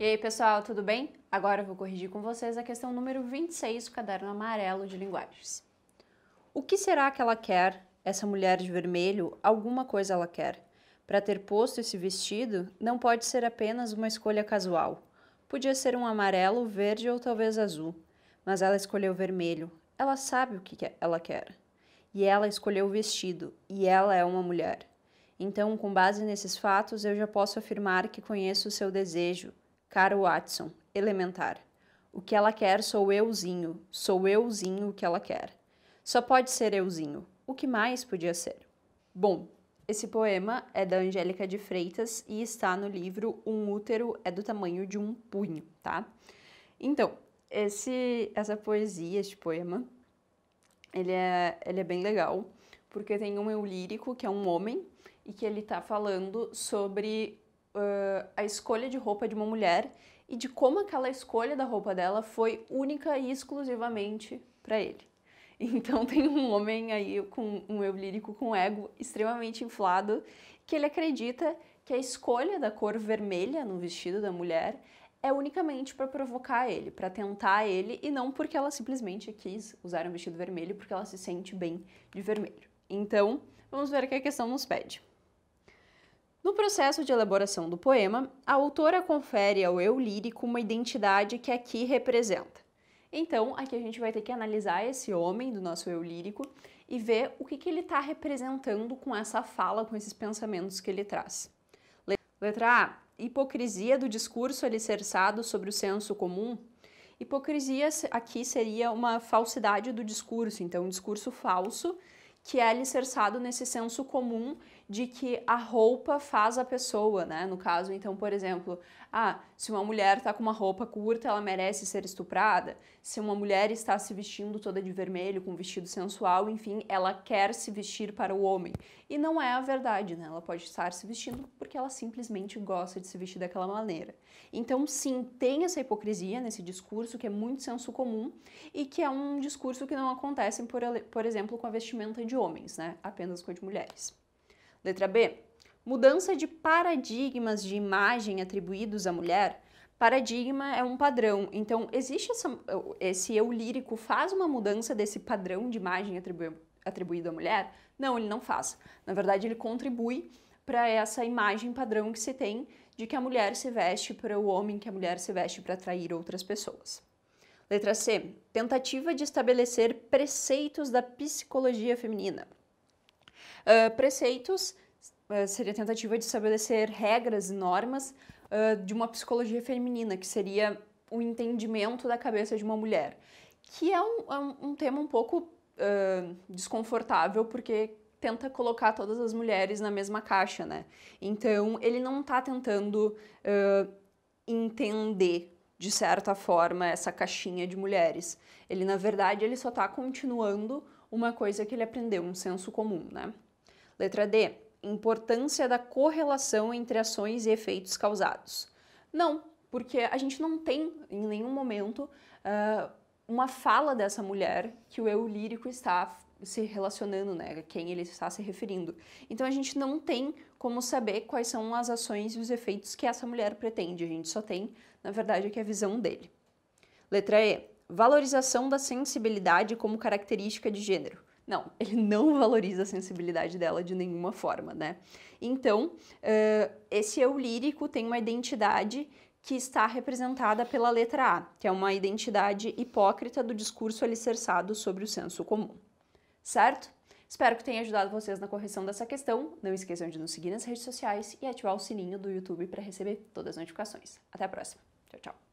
E aí, pessoal, tudo bem? Agora eu vou corrigir com vocês a questão número 26 do caderno amarelo de linguagens. O que será que ela quer, essa mulher de vermelho? Alguma coisa ela quer. Para ter posto esse vestido, não pode ser apenas uma escolha casual. Podia ser um amarelo, verde ou talvez azul. Mas ela escolheu vermelho. Ela sabe o que ela quer. E ela escolheu o vestido. E ela é uma mulher. Então, com base nesses fatos, eu já posso afirmar que conheço o seu desejo Caro Watson, elementar. O que ela quer sou euzinho, sou euzinho o que ela quer. Só pode ser euzinho. O que mais podia ser? Bom, esse poema é da Angélica de Freitas e está no livro Um útero é do tamanho de um punho, tá? Então, esse, essa poesia, este poema, ele é, ele é bem legal, porque tem um eu lírico, que é um homem, e que ele está falando sobre uh, a escolha de roupa de uma mulher e de como aquela escolha da roupa dela foi única e exclusivamente para ele. Então tem um homem aí com um eu lírico com ego extremamente inflado que ele acredita que a escolha da cor vermelha no vestido da mulher é unicamente para provocar ele, para tentar ele e não porque ela simplesmente quis usar um vestido vermelho porque ela se sente bem de vermelho. Então, vamos ver o que a questão nos pede. No processo de elaboração do poema, a autora confere ao eu lírico uma identidade que aqui representa. Então, aqui a gente vai ter que analisar esse homem do nosso eu lírico e ver o que, que ele está representando com essa fala, com esses pensamentos que ele traz. Letra A. Hipocrisia do discurso alicerçado sobre o senso comum. Hipocrisia aqui seria uma falsidade do discurso, então um discurso falso que é alicerçado nesse senso comum de que a roupa faz a pessoa, né? No caso, então, por exemplo, ah, se uma mulher está com uma roupa curta, ela merece ser estuprada. Se uma mulher está se vestindo toda de vermelho, com um vestido sensual, enfim, ela quer se vestir para o homem. E não é a verdade, né? Ela pode estar se vestindo porque ela simplesmente gosta de se vestir daquela maneira. Então, sim, tem essa hipocrisia nesse discurso que é muito senso comum e que é um discurso que não acontece, por, por exemplo, com a vestimenta de homens, né? Apenas com a de mulheres. Letra B. Mudança de paradigmas de imagem atribuídos à mulher. Paradigma é um padrão, então existe essa, esse eu lírico faz uma mudança desse padrão de imagem atribu, atribuído à mulher? Não, ele não faz. Na verdade, ele contribui para essa imagem padrão que se tem de que a mulher se veste para o homem, que a mulher se veste para atrair outras pessoas. Letra C. Tentativa de estabelecer preceitos da psicologia feminina. Uh, preceitos uh, seria a tentativa de estabelecer regras e normas uh, de uma psicologia feminina, que seria o entendimento da cabeça de uma mulher, que é um, é um tema um pouco desconfortável, porque tenta colocar todas as mulheres na mesma caixa, né? Então, ele não está tentando entender de certa forma essa caixinha de mulheres. Ele na verdade ele só está continuando uma coisa que ele aprendeu, um senso comum, né? Letra D, importância da correlação entre ações e efeitos causados. Não, porque a gente não tem em nenhum momento uh, uma fala dessa mulher que o eu lírico está se relacionando, né, a quem ele está se referindo. Então a gente não tem como saber quais são as ações e os efeitos que essa mulher pretende, a gente só tem, na verdade, aqui é a visão dele. Letra E valorização da sensibilidade como característica de gênero. Não, ele não valoriza a sensibilidade dela de nenhuma forma, né? Então, uh, esse eu lírico tem uma identidade que está representada pela letra A, que é uma identidade hipócrita do discurso alicerçado sobre o senso comum. Certo? Espero que tenha ajudado vocês na correção dessa questão. Não esqueçam de nos seguir nas redes sociais e ativar o sininho do YouTube para receber todas as notificações. Até a próxima. Tchau, tchau.